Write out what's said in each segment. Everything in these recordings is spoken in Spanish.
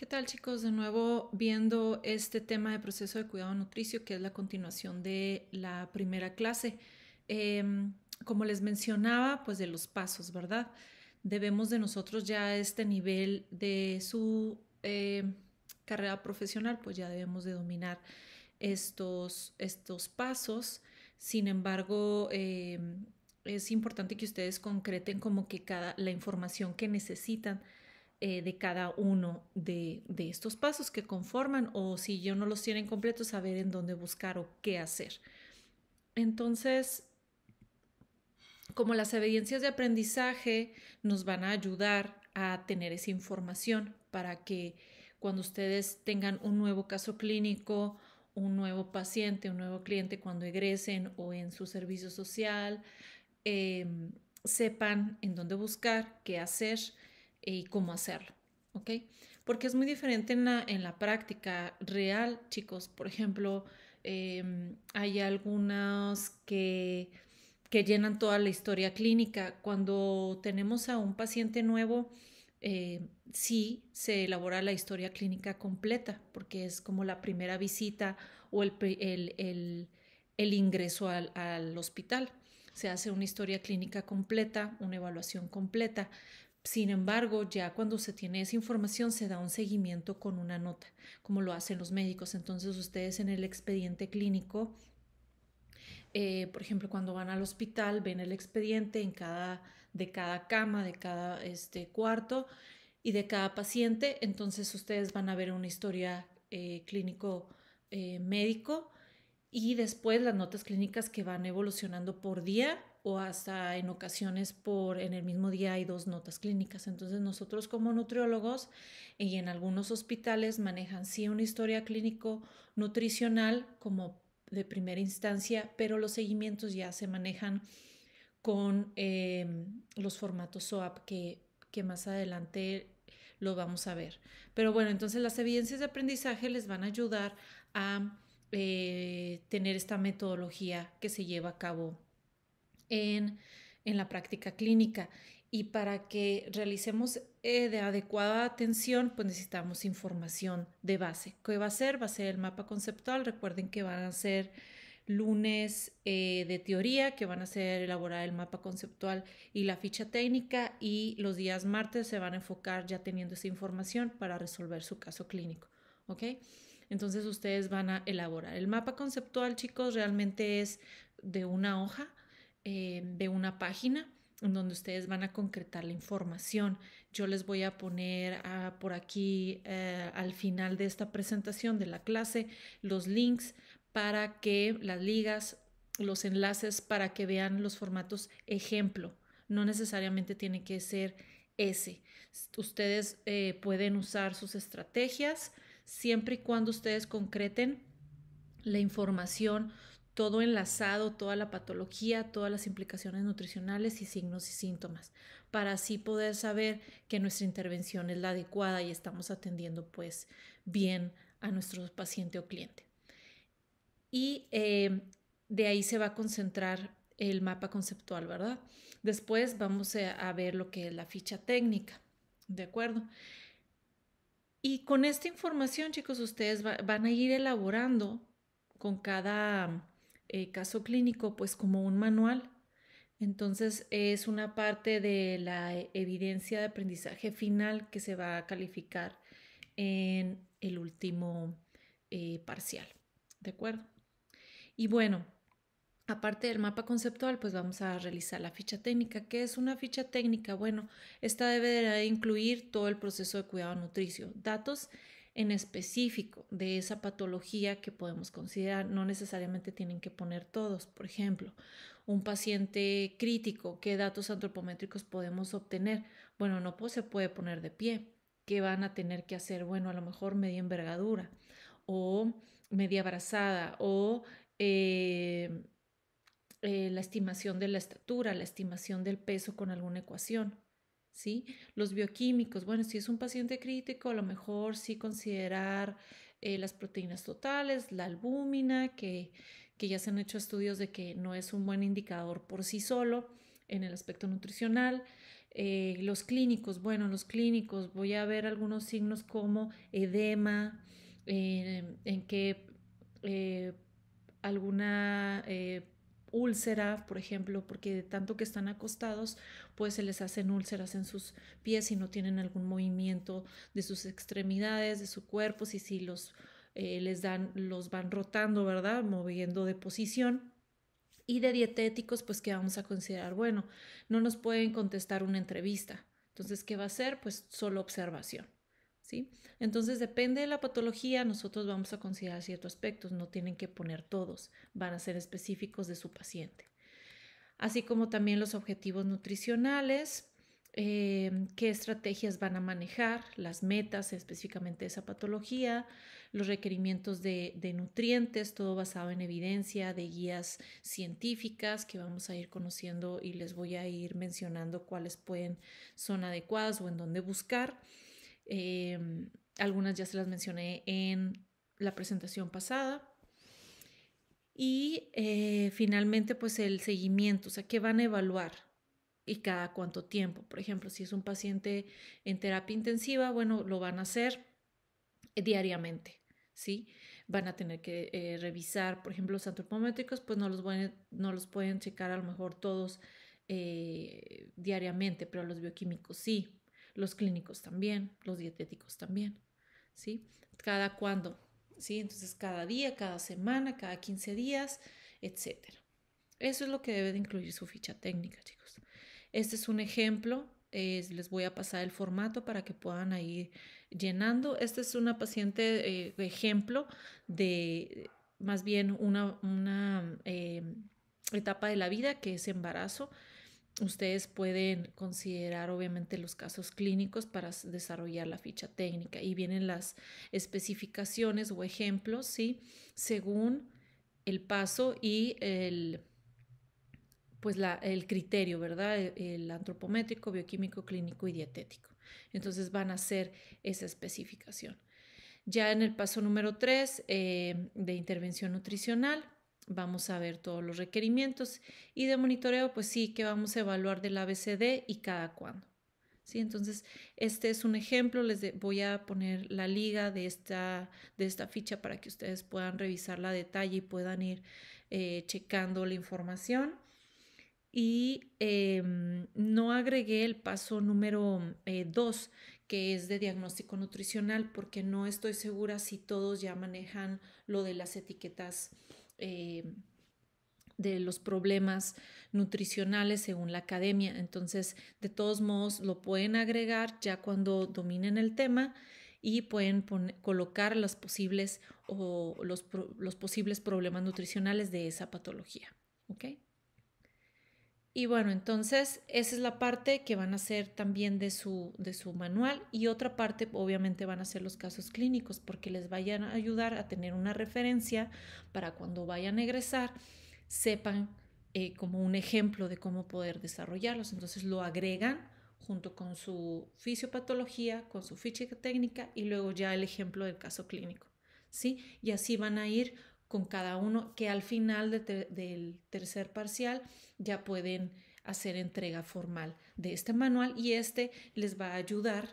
¿Qué tal chicos? De nuevo viendo este tema de proceso de cuidado nutricio, que es la continuación de la primera clase. Em, como les mencionaba, pues de los pasos, ¿verdad? Debemos de nosotros ya a este nivel de su eh, carrera profesional, pues ya debemos de dominar estos, estos pasos. Sin embargo, em, es importante que ustedes concreten como que cada la información que necesitan eh, de cada uno de, estos pasos que conforman o si yo no los tienen completos, saber en dónde buscar o qué hacer. Entonces, como las evidencias de aprendizaje nos van a ayudar a tener esa información para que cuando ustedes tengan un nuevo caso clínico, un nuevo paciente, un nuevo cliente cuando egresen o en su servicio social, eh, sepan en dónde buscar, qué hacer y cómo hacerlo, ¿ok? Porque es muy diferente en la, práctica real, chicos. Por ejemplo, em, hay algunas que, llenan toda la historia clínica. Cuando tenemos a un paciente nuevo, eh, sí se elabora la historia clínica completa, porque es como la primera visita o el, el, ingreso al, al hospital. Se hace una historia clínica completa, una evaluación completa, sin embargo, ya cuando se tiene esa información se da un seguimiento con una nota, como lo hacen los médicos. Entonces ustedes en el expediente clínico, eh, por ejemplo, cuando van al hospital, ven el expediente de cada cama, de cada este, cuarto y de cada paciente. Entonces ustedes van a ver una historia eh, clínico eh, médico y después las notas clínicas que van evolucionando por día o hasta en ocasiones por en el mismo día hay dos notas clínicas. Entonces nosotros como nutriólogos y en algunos hospitales manejan sí una historia clínico nutricional como de primera instancia, pero los seguimientos ya se manejan con eh, los formatos SOAP que, más adelante lo vamos a ver. Pero bueno, entonces las evidencias de aprendizaje les van a ayudar a eh, tener esta metodología que se lleva a cabo en, la práctica clínica. Y para que realicemos eh, de adecuada atención, pues necesitamos información de base. ¿Qué va a ser? Va a ser el mapa conceptual. Recuerden que van a ser lunes eh, de teoría, que van a ser elaborar el mapa conceptual y la ficha técnica, y los días martes se van a enfocar ya teniendo esa información para resolver su caso clínico. ¿Ok? Entonces ustedes van a elaborar. El mapa conceptual, chicos, realmente es de una hoja eh, de una página en donde ustedes van a concretar la información. Yo les voy a poner ah, por aquí eh, al final de esta presentación de la clase los links para que las ligas, los enlaces para que vean los formatos ejemplo. No necesariamente tiene que ser ese. Ustedes eh, pueden usar sus estrategias siempre y cuando ustedes concreten la información todo enlazado, toda la patología, todas las implicaciones nutricionales y signos y síntomas, para así poder saber que nuestra intervención es la adecuada y estamos atendiendo pues bien a nuestro paciente o cliente. Y eh, de ahí se va a concentrar el mapa conceptual, ¿verdad? Después vamos a ver lo que es la ficha técnica, ¿de acuerdo? Y con esta información, chicos, ustedes van a ir elaborando con cada eh, caso clínico, pues como un manual. Entonces es una parte de la e, evidencia de aprendizaje final que se va a calificar en el último eh, parcial. ¿De acuerdo? Y bueno, aparte del mapa conceptual, pues vamos a realizar la ficha técnica. ¿Qué es una ficha técnica? Bueno, esta deberá incluir todo el proceso de cuidado nutricio, datos en específico de esa patología que podemos considerar. No necesariamente tienen que poner todos. Por ejemplo, un paciente crítico, ¿qué datos antropométricos podemos obtener? Bueno, no se puede poner de pie. ¿Qué van a tener que hacer? Bueno, a lo mejor media envergadura o media abrazada o... Eh, eh, la estimación de la estatura, la estimación del peso con alguna ecuación. Los bioquímicos, bueno, si es un paciente crítico, a lo mejor sí considerar eh, las proteínas totales, la albúmina, que, ya se han hecho estudios de que no es un buen indicador por sí solo en el aspecto nutricional. Eh, los clínicos, bueno, los clínicos, voy a ver algunos signos como edema, eh, en que alguna úlcera, por ejemplo, porque de tanto que están acostados, pues se les hacen úlceras en sus pies y no tienen algún movimiento de sus extremidades, de su cuerpo, si, si los eh, les dan, los van rotando, ¿verdad? Moviendo de posición. Y de dietéticos, pues que vamos a considerar, bueno, no nos pueden contestar una entrevista. Entonces, ¿qué va a ser? Pues solo observación. Entonces, depende de la patología, nosotros vamos a considerar ciertos aspectos, no tienen que poner todos, van a ser específicos de su paciente. Así como también los objetivos nutricionales, eh, qué estrategias van a manejar, las metas específicamente de esa patología, los requerimientos de, nutrientes, todo basado en evidencia de guías científicas que vamos a ir conociendo y les voy a ir mencionando cuáles pueden, son adecuadas o en dónde buscar. Em, algunas ya se las mencioné en la presentación pasada. Y eh, finalmente, pues el seguimiento, o sea, qué van a evaluar y cada cuánto tiempo. Por ejemplo, si es un paciente en terapia intensiva, bueno, lo van a hacer diariamente, ¿sí? Van a tener que eh, revisar, por ejemplo, los antropométricos, pues no los, pueden, no los pueden checar a lo mejor todos eh, diariamente, pero los bioquímicos sí los clínicos también, los dietéticos también, ¿sí? Cada cuándo, ¿sí? Entonces, cada día, cada semana, cada 15 días, etc. Eso es lo que debe de incluir su ficha técnica, chicos. Este es un ejemplo. les voy a pasar el formato para que puedan ir llenando. Este es una paciente eh, ejemplo de más bien una, eh, etapa de la vida que es embarazo ustedes pueden considerar obviamente los casos clínicos para desarrollar la ficha técnica y vienen las especificaciones o ejemplos, Según el paso y el pues el criterio, ¿verdad? E, el antropométrico, bioquímico, clínico y dietético. Entonces van a hacer esa especificación. Ya en el paso número 3 eh, de intervención nutricional, vamos a ver todos los requerimientos y de monitoreo, pues sí, que vamos a evaluar del ABCD y cada cuándo. ¿Sí? Entonces, este es un ejemplo, les voy a poner la liga de esta, de esta ficha para que ustedes puedan revisarla a detalle y puedan ir eh, checando la información. Y em, no agregué el paso número 2, eh, que es de diagnóstico nutricional, porque no estoy segura si todos ya manejan lo de las etiquetas eh, de los problemas nutricionales según la academia. Entonces, de todos modos, lo pueden agregar ya cuando dominen el tema y pueden colocar los posibles, o los posibles problemas nutricionales de esa patología. ¿okay? Y bueno, entonces esa es la parte que van a hacer también de su, de su manual y otra parte obviamente van a ser los casos clínicos porque les vayan a ayudar a tener una referencia para cuando vayan a egresar sepan eh, como un ejemplo de cómo poder desarrollarlos. Entonces lo agregan junto con su fisiopatología, con su ficha técnica y luego ya el ejemplo del caso clínico. ¿sí? Y así van a ir con cada uno, que al final del tercer parcial ya pueden hacer entrega formal de este manual y este les va a ayudar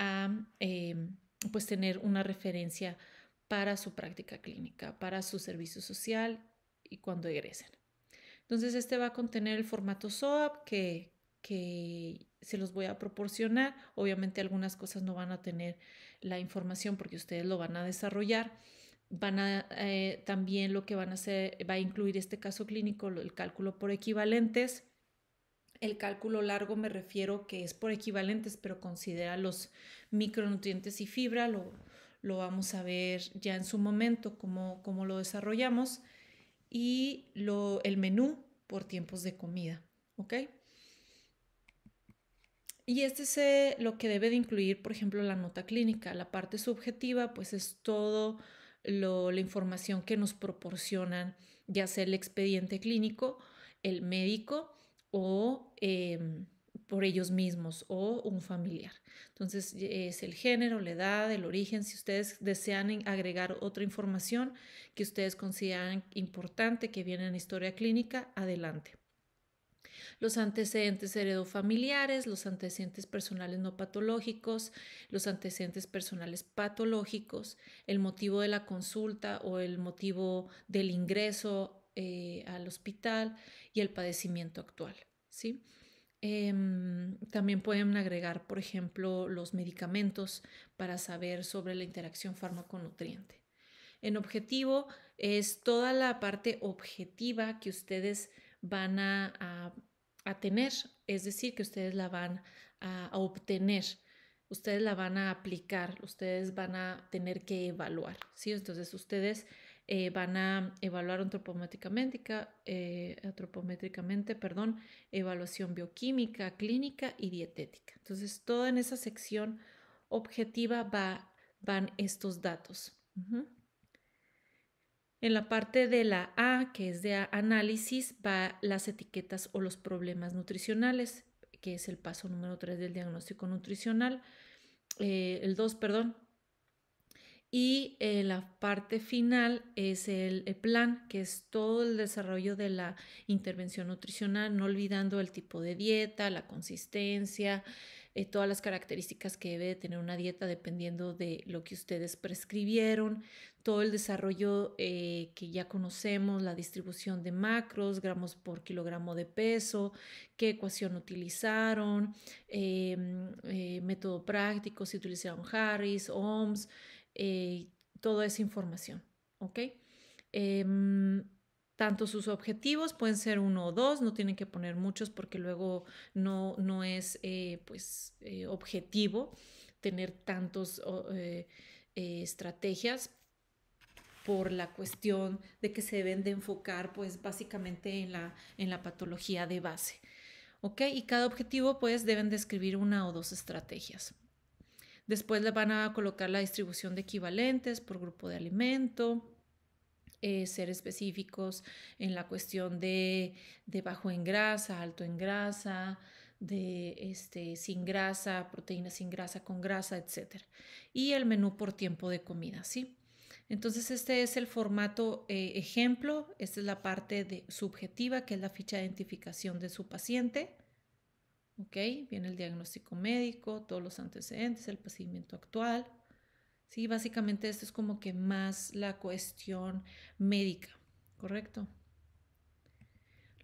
a em, pues tener una referencia para su práctica clínica, para su servicio social y cuando egresen. Entonces este va a contener el formato SOAP que, que se los voy a proporcionar. Obviamente algunas cosas no van a tener la información porque ustedes lo van a desarrollar van a eh, también lo que van a hacer, va a incluir este caso clínico, el cálculo por equivalentes. El cálculo largo me refiero que es por equivalentes, pero considera los micronutrientes y fibra, lo, lo vamos a ver ya en su momento cómo, lo desarrollamos, y lo, el menú por tiempos de comida, Y este es lo que debe de incluir, por ejemplo, la nota clínica. La parte subjetiva, pues es todo lo, la información que nos proporcionan, ya sea el expediente clínico, el médico o em, por ellos mismos o un familiar. Entonces es el género, la edad, el origen. Si ustedes desean agregar otra información que ustedes consideran importante que viene en historia clínica, adelante los antecedentes heredofamiliares, los antecedentes personales no patológicos, los antecedentes personales patológicos, el motivo de la consulta o el motivo del ingreso eh, al hospital y el padecimiento actual. ¿sí? Em, también pueden agregar, por ejemplo, los medicamentos para saber sobre la interacción fármaco-nutriente. En objetivo es toda la parte objetiva que ustedes van a a tener, es decir, que ustedes la van a, obtener, ustedes la van a aplicar, ustedes van a tener que evaluar, ¿sí? Entonces ustedes eh, van a evaluar antropométricamente, eh, antropométricamente, perdón, evaluación bioquímica, clínica y dietética. Entonces, toda en esa sección objetiva van estos datos. En la parte de la A, que es de análisis, va las etiquetas o los problemas nutricionales, que es el paso número 3 del diagnóstico nutricional, eh, el 2, perdón. Y eh, la parte final es el, plan, que es todo el desarrollo de la intervención nutricional, no olvidando el tipo de dieta, la consistencia, eh, todas las características que debe tener una dieta dependiendo de lo que ustedes prescribieron, todo el desarrollo eh, que ya conocemos, la distribución de macros, gramos por kilogramo de peso, qué ecuación utilizaron, em, eh, método práctico, si utilizaron Harris, OMS, toda esa información, ¿ok? Em, tanto sus objetivos, pueden ser uno o dos, no tienen que poner muchos porque luego no, es eh, pues, eh, objetivo tener tantas eh, estrategias por la cuestión de que se deben de enfocar pues básicamente en la, patología de base. Y cada objetivo pues deben describir una o dos estrategias. Después le van a colocar la distribución de equivalentes por grupo de alimento, eh, ser específicos en la cuestión de, de, bajo en grasa, alto en grasa, de este, sin grasa, proteína sin grasa, con grasa, etc. Y el menú por tiempo de comida, ¿sí? Entonces este es el formato eh, ejemplo, esta es la parte de, subjetiva que es la ficha de identificación de su paciente. Ok, viene el diagnóstico médico, todos los antecedentes, el procedimiento actual, Sí, básicamente esto es como que más la cuestión médica, ¿correcto?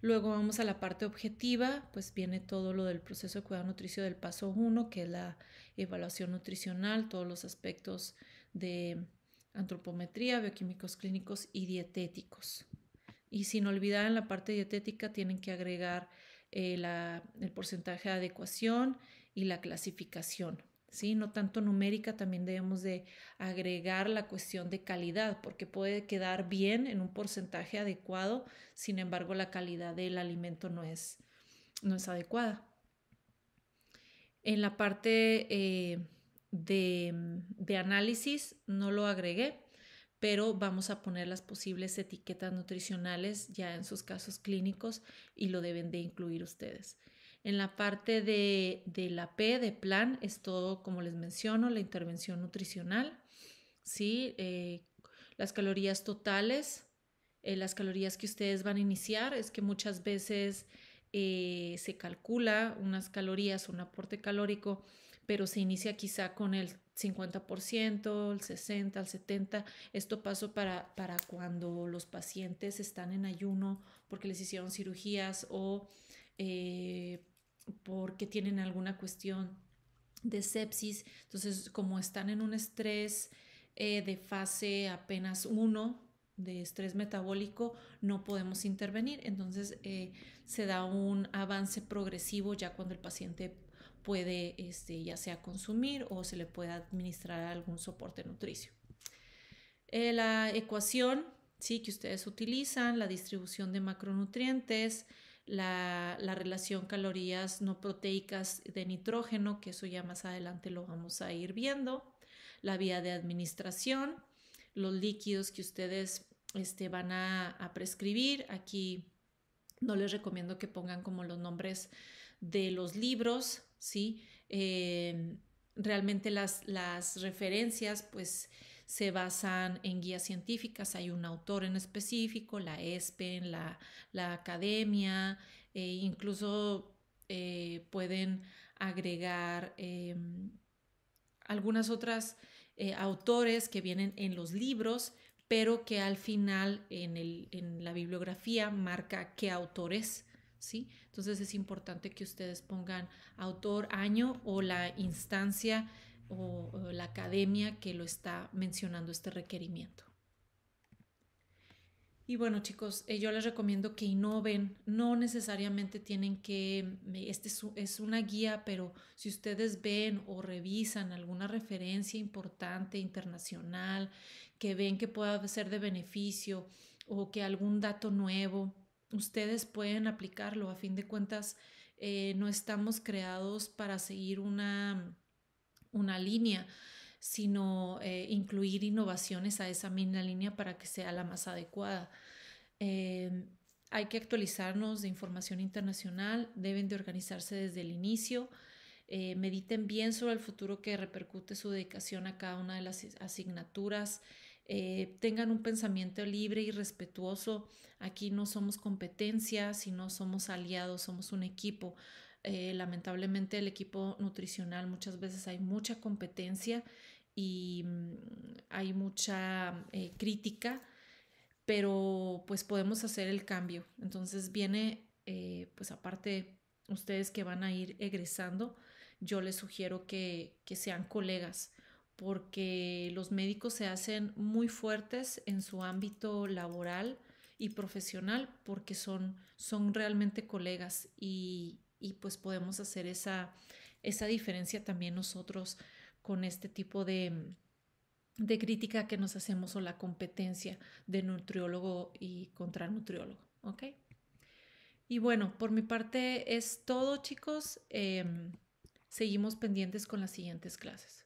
Luego vamos a la parte objetiva, pues viene todo lo del proceso de cuidado nutricio del paso 1, que es la evaluación nutricional, todos los aspectos de antropometría, bioquímicos clínicos y dietéticos. Y sin olvidar en la parte dietética tienen que agregar eh, el porcentaje de adecuación y la clasificación. ¿sí? No tanto numérica, también debemos de agregar la cuestión de calidad, porque puede quedar bien en un porcentaje adecuado, sin embargo la calidad del alimento no es, no es adecuada. En la parte eh, de, de análisis no lo agregué, pero vamos a poner las posibles etiquetas nutricionales ya en sus casos clínicos y lo deben de incluir ustedes. En la parte de, la P, de plan, es todo, como les menciono, la intervención nutricional, ¿sí? Eh, las calorías totales, eh, las calorías que ustedes van a iniciar, es que muchas veces eh, se calcula unas calorías, un aporte calórico, pero se inicia quizá con el 50%, el 60, el 70. Esto pasó para, para cuando los pacientes están en ayuno porque les hicieron cirugías o porque tienen alguna cuestión de sepsis. Entonces, como están en un estrés eh, de fase apenas uno, de estrés metabólico, no podemos intervenir. Entonces, eh, se da un avance progresivo ya cuando el paciente puede, este, ya sea consumir o se le puede administrar algún soporte nutricio. Eh, la ecuación, sí, que ustedes utilizan, la distribución de macronutrientes, la, relación calorías no proteicas de nitrógeno, que eso ya más adelante lo vamos a ir viendo, la vía de administración, los líquidos que ustedes este, van a, prescribir. Aquí no les recomiendo que pongan como los nombres de los libros, ¿sí? Eh, realmente las, las referencias, pues se basan en guías científicas, hay un autor en específico, la ESPEN, la, la academia, e incluso eh, pueden agregar em, algunas otras eh, autores que vienen en los libros, pero que al final en, la bibliografía marca qué autores. ¿Sí? Entonces es importante que ustedes pongan autor, año o la instancia o, la academia que lo está mencionando este requerimiento. Y bueno, chicos, eh, yo les recomiendo que innoven. No necesariamente tienen que, este es, una guía, pero si ustedes ven o revisan alguna referencia importante internacional que ven que pueda ser de beneficio o que algún dato nuevo, ustedes pueden aplicarlo. A fin de cuentas, eh, no estamos creados para seguir una una línea, sino eh, incluir innovaciones a esa misma línea para que sea la más adecuada. Em, hay que actualizarnos de información internacional, deben de organizarse desde el inicio, eh, mediten bien sobre el futuro que repercute su dedicación a cada una de las asignaturas, eh, tengan un pensamiento libre y respetuoso. Aquí no somos competencia, sino somos aliados, somos un equipo. Eh, lamentablemente el equipo nutricional muchas veces hay mucha competencia y mm, hay mucha eh, crítica, pero pues podemos hacer el cambio. Entonces viene, eh, pues aparte ustedes que van a ir egresando, yo les sugiero que, que sean colegas porque los médicos se hacen muy fuertes en su ámbito laboral y profesional porque son, son realmente colegas y, y pues podemos hacer esa, esa diferencia también nosotros con este tipo de, de crítica que nos hacemos o la competencia de nutriólogo y contra nutriólogo, Y bueno, por mi parte es todo chicos, em, seguimos pendientes con las siguientes clases.